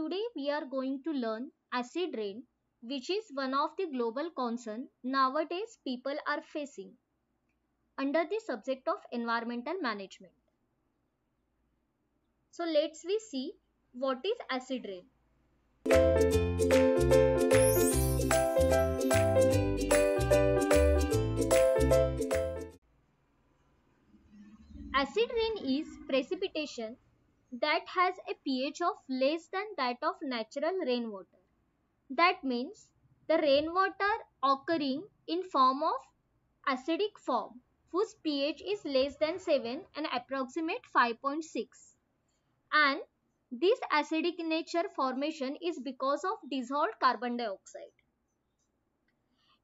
Today we are going to learn acid rain which is one of the global concern nowadays people are facing under the subject of environmental management. So let's we see what is acid rain. Acid rain is precipitation that has a pH of less than that of natural rainwater. That means the rainwater occurring in form of acidic form whose pH is less than 7 and approximate 5.6. And this acidic nature formation is because of dissolved carbon dioxide.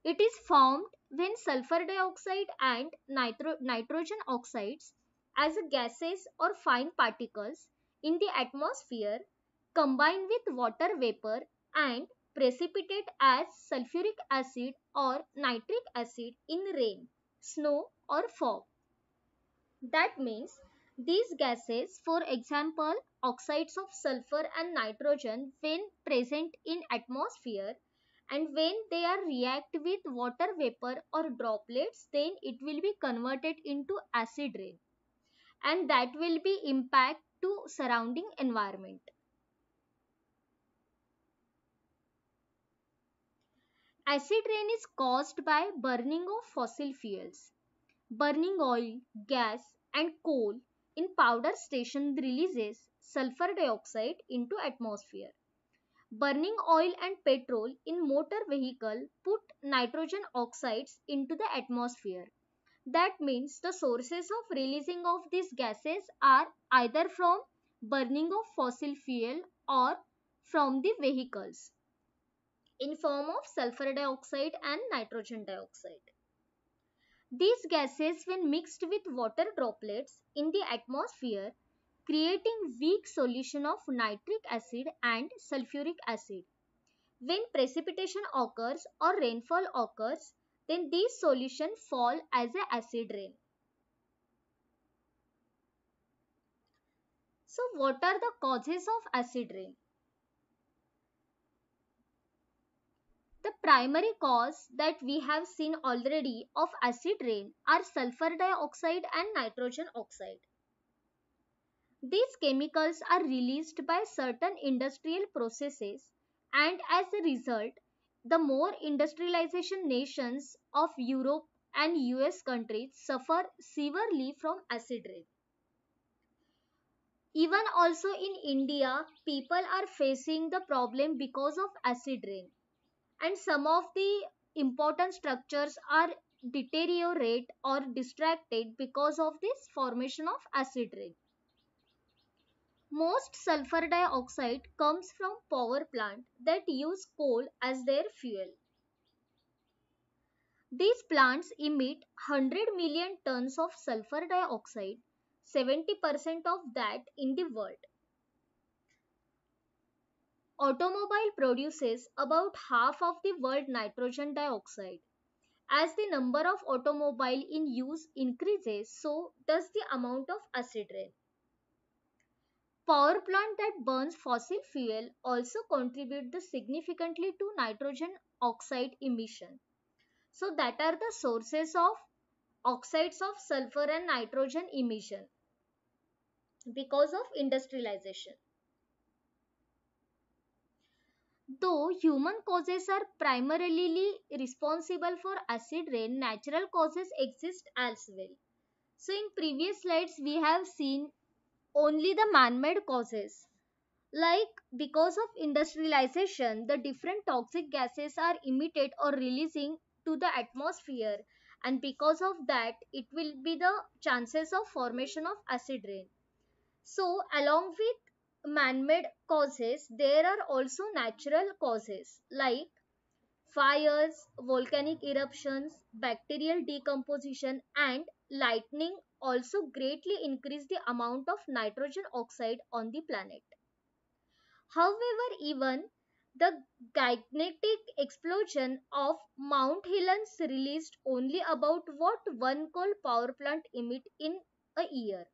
It is formed when sulfur dioxide and nitro nitrogen oxides as gases or fine particles in the atmosphere combine with water vapor and precipitate as sulfuric acid or nitric acid in rain, snow or fog. That means these gases, for example, oxides of sulfur and nitrogen when present in atmosphere and when they are react with water vapor or droplets, then it will be converted into acid rain and that will be impact to surrounding environment. Acid rain is caused by burning of fossil fuels. Burning oil, gas and coal in powder station releases sulfur dioxide into atmosphere. Burning oil and petrol in motor vehicle put nitrogen oxides into the atmosphere. That means the sources of releasing of these gases are either from burning of fossil fuel or from the vehicles in form of sulfur dioxide and nitrogen dioxide. These gases when mixed with water droplets in the atmosphere creating weak solution of nitric acid and sulfuric acid. When precipitation occurs or rainfall occurs, then these solution fall as a acid rain. So what are the causes of acid rain? The primary cause that we have seen already of acid rain are sulfur dioxide and nitrogen oxide. These chemicals are released by certain industrial processes and as a result the more industrialization nations of Europe and US countries suffer severely from acid rain. Even also in India, people are facing the problem because of acid rain. And some of the important structures are deteriorate or distracted because of this formation of acid rain. Most sulfur dioxide comes from power plants that use coal as their fuel. These plants emit 100 million tons of sulfur dioxide, 70% of that in the world. Automobile produces about half of the world nitrogen dioxide. As the number of automobile in use increases, so does the amount of acid rain. Power plant that burns fossil fuel also contribute the significantly to nitrogen oxide emission. So that are the sources of oxides of sulfur and nitrogen emission because of industrialization. Though human causes are primarily responsible for acid rain, natural causes exist as well. So in previous slides we have seen only the man-made causes. Like because of industrialization, the different toxic gases are emitted or releasing to the atmosphere and because of that, it will be the chances of formation of acid rain. So along with man-made causes, there are also natural causes like fires, volcanic eruptions, bacterial decomposition and lightning also greatly increase the amount of nitrogen oxide on the planet. However, even the gigantic explosion of Mount Helens released only about what one coal power plant emit in a year.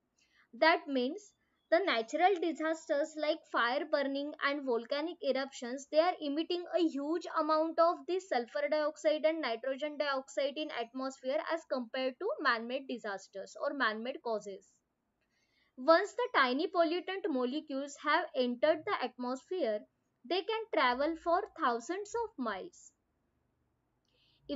That means the natural disasters like fire burning and volcanic eruptions they are emitting a huge amount of this sulfur dioxide and nitrogen dioxide in atmosphere as compared to man-made disasters or man-made causes once the tiny pollutant molecules have entered the atmosphere they can travel for thousands of miles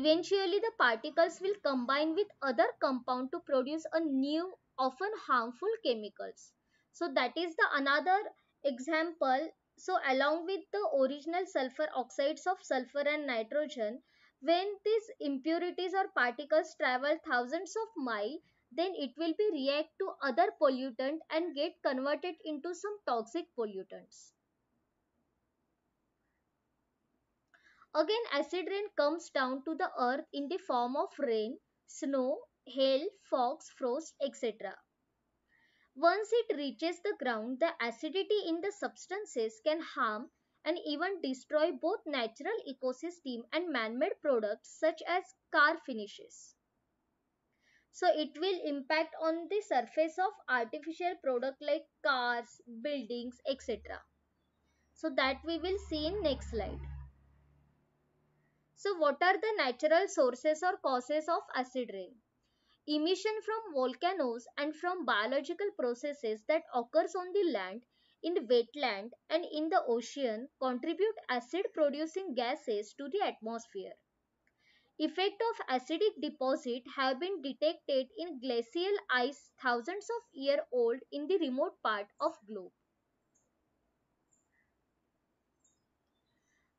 eventually the particles will combine with other compound to produce a new often harmful chemicals so that is the another example. So along with the original sulfur oxides of sulfur and nitrogen, when these impurities or particles travel thousands of miles, then it will be react to other pollutant and get converted into some toxic pollutants. Again, acid rain comes down to the earth in the form of rain, snow, hail, fogs, frost, etc. Once it reaches the ground, the acidity in the substances can harm and even destroy both natural ecosystem and man-made products such as car finishes. So it will impact on the surface of artificial product like cars, buildings, etc. So that we will see in next slide. So what are the natural sources or causes of acid rain? emission from volcanoes and from biological processes that occurs on the land, in wetland and in the ocean contribute acid producing gases to the atmosphere. Effect of acidic deposit have been detected in glacial ice thousands of year old in the remote part of globe.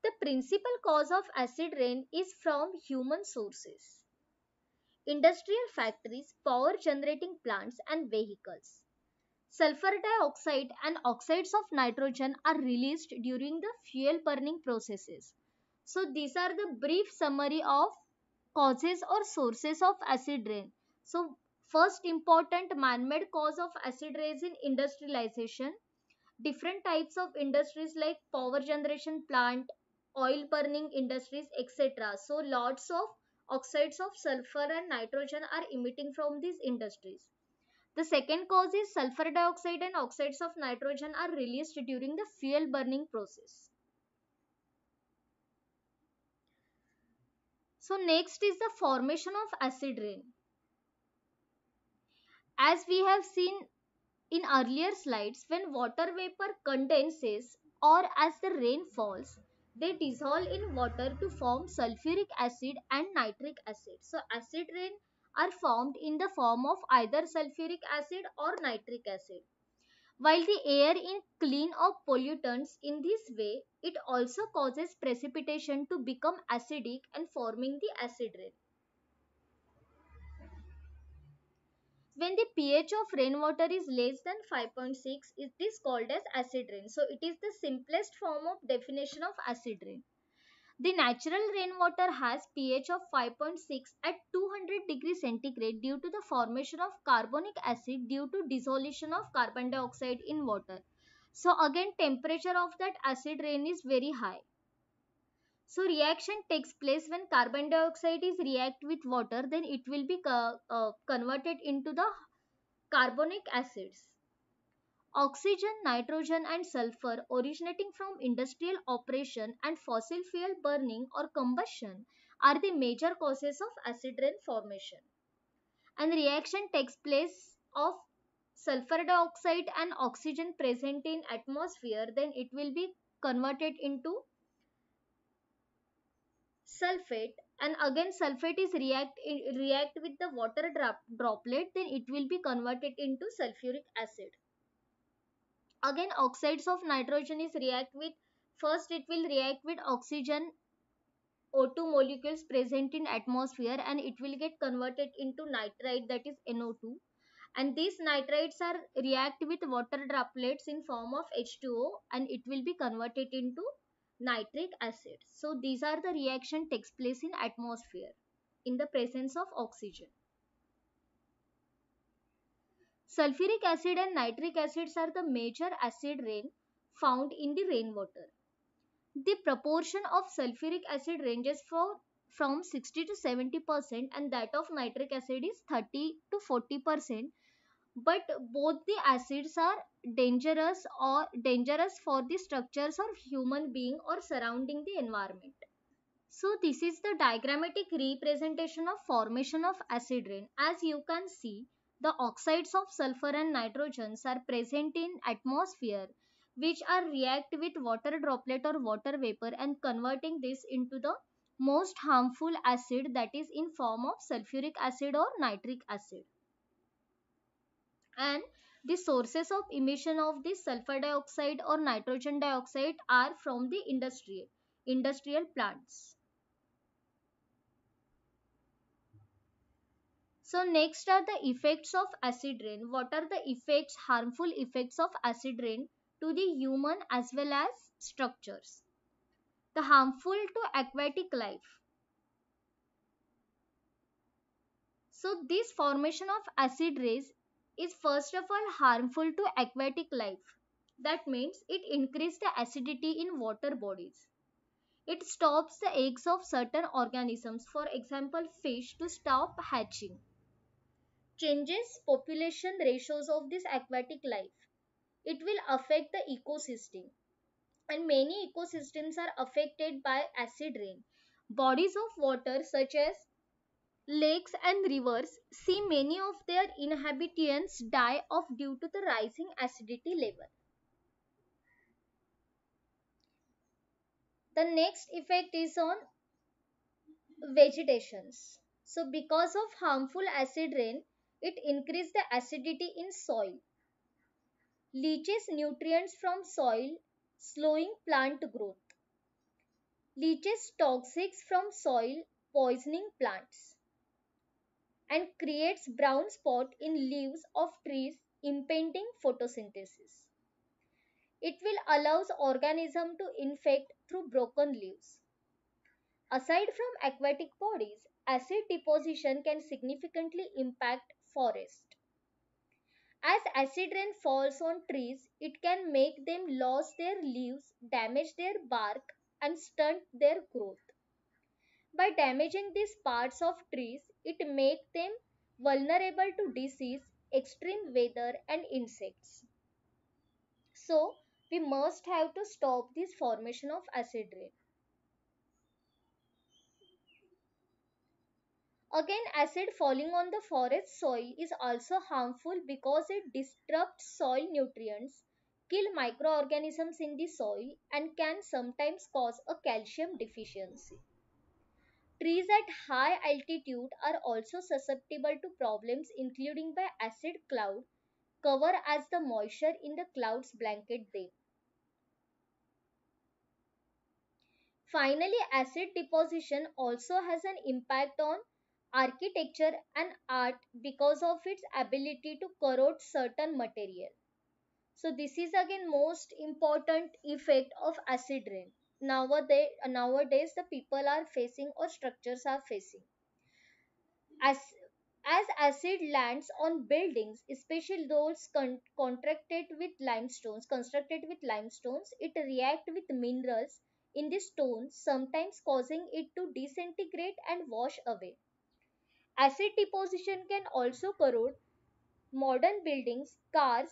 The principal cause of acid rain is from human sources industrial factories, power generating plants and vehicles. Sulfur dioxide and oxides of nitrogen are released during the fuel burning processes. So these are the brief summary of causes or sources of acid rain. So first important man-made cause of acid rain is in industrialization. Different types of industries like power generation plant, oil burning industries etc. So lots of oxides of sulfur and nitrogen are emitting from these industries. The second cause is sulfur dioxide and oxides of nitrogen are released during the fuel burning process. So next is the formation of acid rain. As we have seen in earlier slides, when water vapor condenses or as the rain falls, they dissolve in water to form sulfuric acid and nitric acid. So acid rain are formed in the form of either sulfuric acid or nitric acid. While the air in clean of pollutants in this way, it also causes precipitation to become acidic and forming the acid rain. when the pH of rainwater is less than 5.6, it is called as acid rain. So it is the simplest form of definition of acid rain. The natural rainwater has pH of 5.6 at 200 degrees centigrade due to the formation of carbonic acid due to dissolution of carbon dioxide in water. So again temperature of that acid rain is very high. So reaction takes place when carbon dioxide is react with water then it will be co uh, converted into the carbonic acids. Oxygen, nitrogen and sulfur originating from industrial operation and fossil fuel burning or combustion are the major causes of acid rain formation. And reaction takes place of sulfur dioxide and oxygen present in atmosphere then it will be converted into sulfate and again sulfate is react react with the water drop, droplet then it will be converted into sulfuric acid. Again oxides of nitrogen is react with first it will react with oxygen O2 molecules present in atmosphere and it will get converted into nitrite that is NO2 and these nitrites are react with water droplets in form of H2O and it will be converted into nitric acid. So these are the reaction takes place in atmosphere in the presence of oxygen. Sulfuric acid and nitric acids are the major acid rain found in the rainwater. The proportion of sulfuric acid ranges for, from 60 to 70 percent and that of nitric acid is 30 to 40 percent but both the acids are dangerous or dangerous for the structures of human being or surrounding the environment. So this is the diagrammatic representation of formation of acid rain. As you can see, the oxides of sulfur and nitrogen are present in atmosphere which are react with water droplet or water vapor and converting this into the most harmful acid that is in form of sulfuric acid or nitric acid and the sources of emission of the sulfur dioxide or nitrogen dioxide are from the industrial industrial plants. So next are the effects of acid rain. What are the effects, harmful effects of acid rain to the human as well as structures? The harmful to aquatic life. So this formation of acid rays is first of all harmful to aquatic life. That means it increases the acidity in water bodies. It stops the eggs of certain organisms, for example fish, to stop hatching. Changes population ratios of this aquatic life. It will affect the ecosystem. And many ecosystems are affected by acid rain. Bodies of water such as lakes and rivers see many of their inhabitants die off due to the rising acidity level. The next effect is on vegetations. So because of harmful acid rain, it increased the acidity in soil. Leaches nutrients from soil, slowing plant growth. Leaches toxics from soil, poisoning plants and creates brown spot in leaves of trees impeding photosynthesis. It will allows organism to infect through broken leaves. Aside from aquatic bodies, acid deposition can significantly impact forest. As acid rain falls on trees, it can make them lose their leaves, damage their bark and stunt their growth. By damaging these parts of trees, it makes them vulnerable to disease, extreme weather and insects. So, we must have to stop this formation of acid rain. Again, acid falling on the forest soil is also harmful because it disrupts soil nutrients, kill microorganisms in the soil and can sometimes cause a calcium deficiency. Trees at high altitude are also susceptible to problems including by acid cloud cover as the moisture in the clouds blanket them. Finally, acid deposition also has an impact on architecture and art because of its ability to corrode certain material. So this is again most important effect of acid rain nowadays, nowadays the people are facing or structures are facing. As as acid lands on buildings, especially those con- contracted with limestones, constructed with limestones, it react with minerals in the stone, sometimes causing it to disintegrate and wash away. Acid deposition can also corrode modern buildings, cars,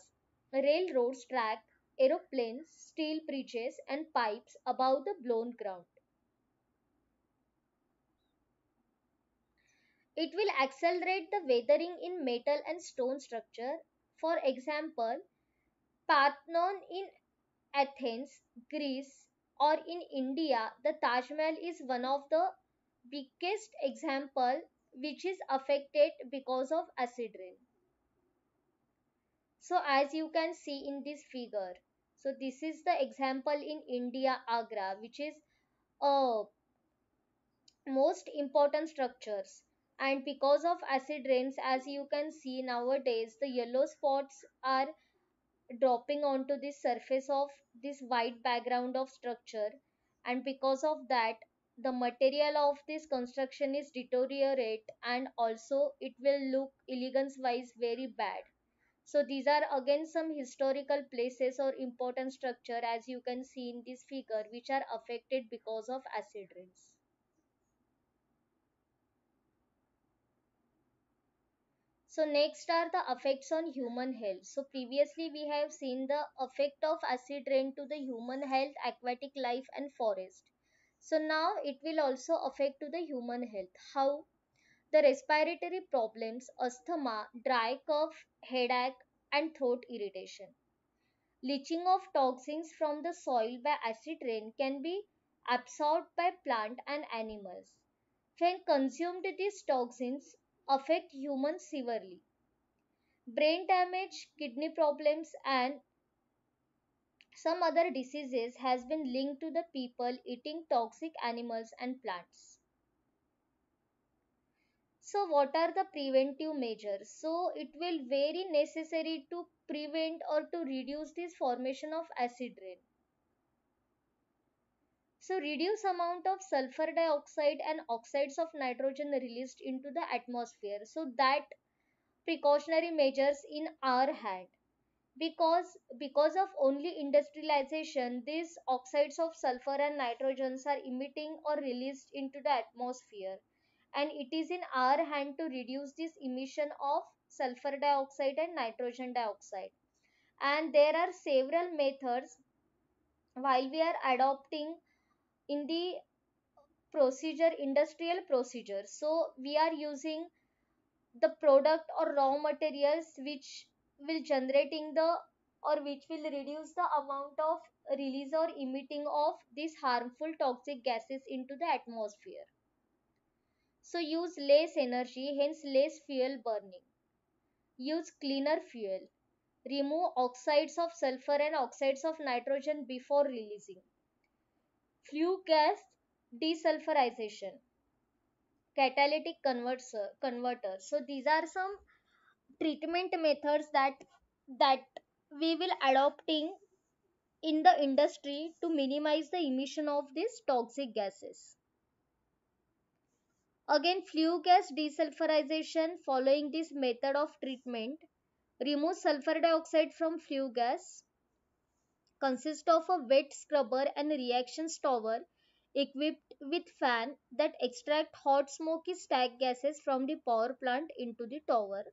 railroads track, aeroplanes, steel breeches, and pipes above the blown ground. It will accelerate the weathering in metal and stone structure. For example, Parthenon in Athens, Greece, or in India, the Taj Mahal is one of the biggest example which is affected because of acid rain. So as you can see in this figure, so this is the example in India, Agra, which is uh, most important structures. And because of acid rains, as you can see nowadays, the yellow spots are dropping onto the surface of this white background of structure. And because of that, the material of this construction is deteriorate and also it will look elegance wise very bad so these are again some historical places or important structure as you can see in this figure which are affected because of acid rains. So next are the effects on human health. So previously we have seen the effect of acid rain to the human health, aquatic life and forest. So now it will also affect to the human health. How? The respiratory problems, asthma, dry cough, headache, and throat irritation. Leaching of toxins from the soil by acid rain can be absorbed by plant and animals. When consumed, these toxins affect humans severely. Brain damage, kidney problems, and some other diseases has been linked to the people eating toxic animals and plants. So what are the preventive measures? So it will very necessary to prevent or to reduce this formation of acid rain. So reduce amount of sulfur dioxide and oxides of nitrogen released into the atmosphere. So that precautionary measures in our hand because because of only industrialization these oxides of sulfur and nitrogens are emitting or released into the atmosphere and it is in our hand to reduce this emission of sulfur dioxide and nitrogen dioxide. And there are several methods while we are adopting in the procedure, industrial procedure. So we are using the product or raw materials which will generating the or which will reduce the amount of release or emitting of these harmful toxic gases into the atmosphere so use less energy, hence less fuel burning. Use cleaner fuel. Remove oxides of sulfur and oxides of nitrogen before releasing. Flue gas desulfurization. Catalytic converter, converter. So these are some treatment methods that that we will adopting in the industry to minimize the emission of these toxic gases. Again, flue gas desulfurization following this method of treatment remove sulfur dioxide from flue gas Consists of a wet scrubber and reaction tower equipped with fan that extract hot smoky stack gases from the power plant into the tower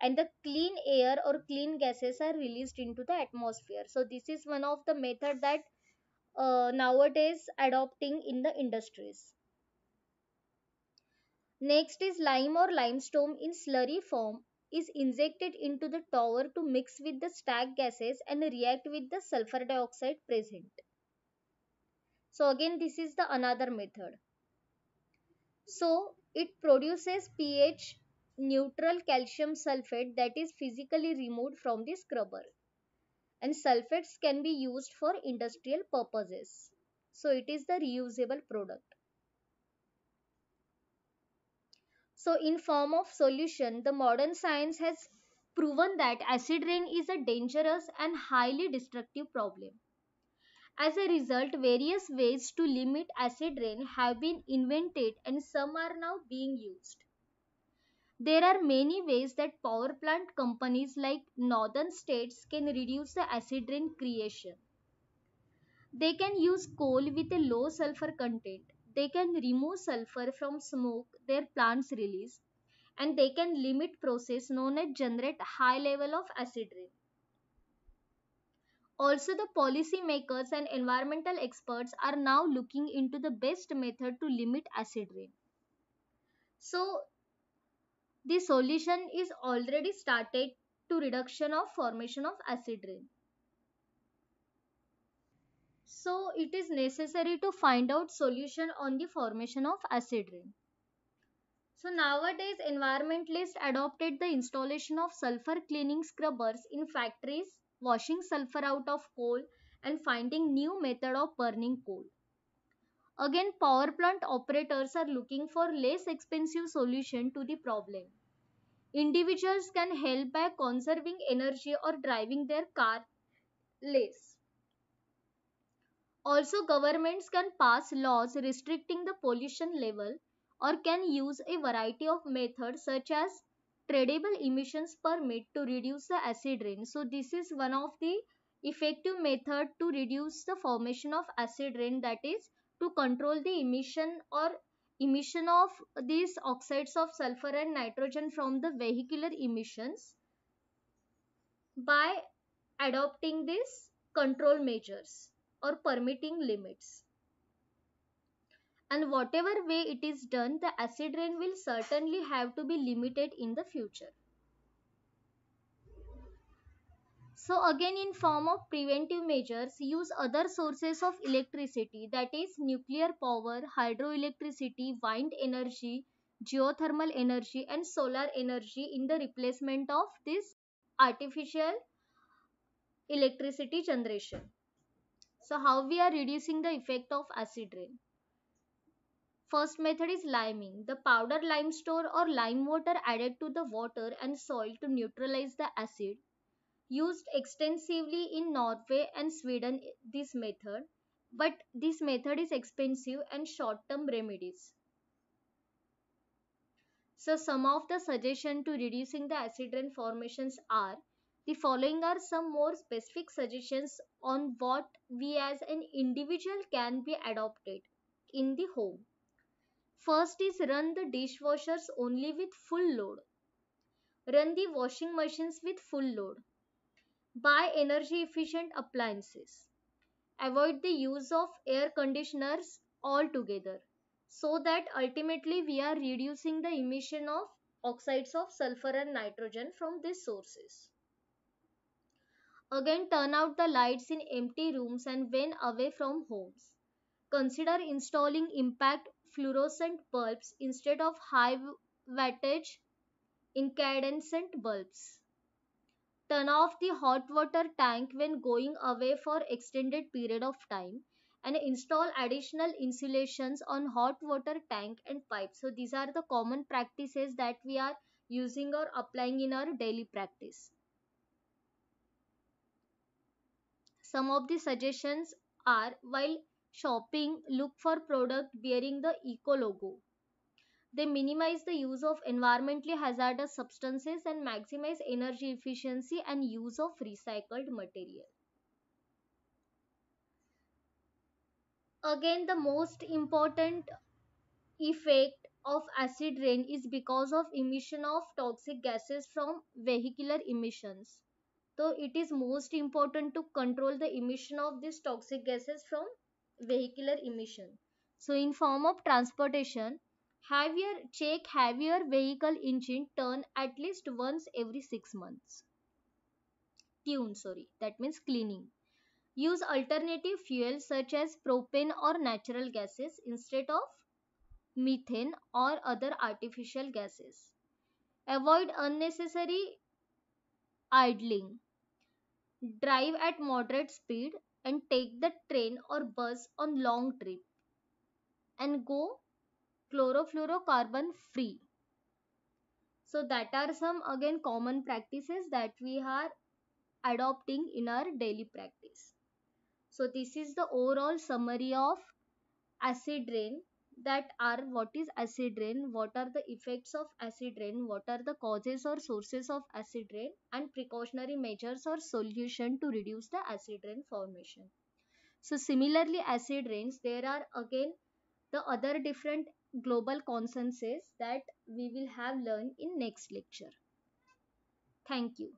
and the clean air or clean gases are released into the atmosphere. So this is one of the method that uh, nowadays adopting in the industries. Next is lime or limestone in slurry form is injected into the tower to mix with the stack gases and react with the sulfur dioxide present. So again this is the another method. So it produces pH neutral calcium sulfate that is physically removed from the scrubber. And sulfates can be used for industrial purposes. So it is the reusable product. So in form of solution, the modern science has proven that acid rain is a dangerous and highly destructive problem. As a result, various ways to limit acid rain have been invented and some are now being used. There are many ways that power plant companies like northern states can reduce the acid rain creation. They can use coal with a low sulfur content they can remove sulfur from smoke their plants release and they can limit process known as generate high level of acid rain. Also the policy makers and environmental experts are now looking into the best method to limit acid rain. So the solution is already started to reduction of formation of acid rain. So it is necessary to find out solution on the formation of acid rain. So nowadays environmentalists adopted the installation of sulfur cleaning scrubbers in factories, washing sulfur out of coal and finding new method of burning coal. Again power plant operators are looking for less expensive solution to the problem. Individuals can help by conserving energy or driving their car less. Also, governments can pass laws restricting the pollution level or can use a variety of methods such as tradable emissions permit to reduce the acid rain. So this is one of the effective method to reduce the formation of acid rain that is to control the emission or emission of these oxides of sulfur and nitrogen from the vehicular emissions by adopting these control measures or permitting limits. And whatever way it is done, the acid rain will certainly have to be limited in the future. So again in form of preventive measures, use other sources of electricity that is nuclear power, hydroelectricity, wind energy, geothermal energy and solar energy in the replacement of this artificial electricity generation. So how we are reducing the effect of acid rain? First method is liming. The powder limestone or lime water added to the water and soil to neutralize the acid. Used extensively in Norway and Sweden this method, but this method is expensive and short-term remedies. So some of the suggestion to reducing the acid rain formations are the following are some more specific suggestions on what we as an individual can be adopted in the home. First is run the dishwashers only with full load. Run the washing machines with full load. Buy energy efficient appliances. Avoid the use of air conditioners altogether so that ultimately we are reducing the emission of oxides of sulfur and nitrogen from these sources. Again, turn out the lights in empty rooms and when away from homes. Consider installing impact fluorescent bulbs instead of high wattage incandescent bulbs. Turn off the hot water tank when going away for extended period of time and install additional insulations on hot water tank and pipes. So these are the common practices that we are using or applying in our daily practice. Some of the suggestions are while shopping, look for product bearing the eco logo. They minimize the use of environmentally hazardous substances and maximize energy efficiency and use of recycled material. Again, the most important effect of acid rain is because of emission of toxic gases from vehicular emissions. So it is most important to control the emission of these toxic gases from vehicular emission. So in form of transportation, have your check have your vehicle engine turn at least once every 6 months. Tune sorry that means cleaning. Use alternative fuels such as propane or natural gases instead of methane or other artificial gases. Avoid unnecessary idling drive at moderate speed and take the train or bus on long trip and go chlorofluorocarbon free. So that are some again common practices that we are adopting in our daily practice. So this is the overall summary of acid rain that are what is acid rain, what are the effects of acid rain, what are the causes or sources of acid rain and precautionary measures or solution to reduce the acid rain formation. So similarly acid rains there are again the other different global consensus that we will have learned in next lecture. Thank you.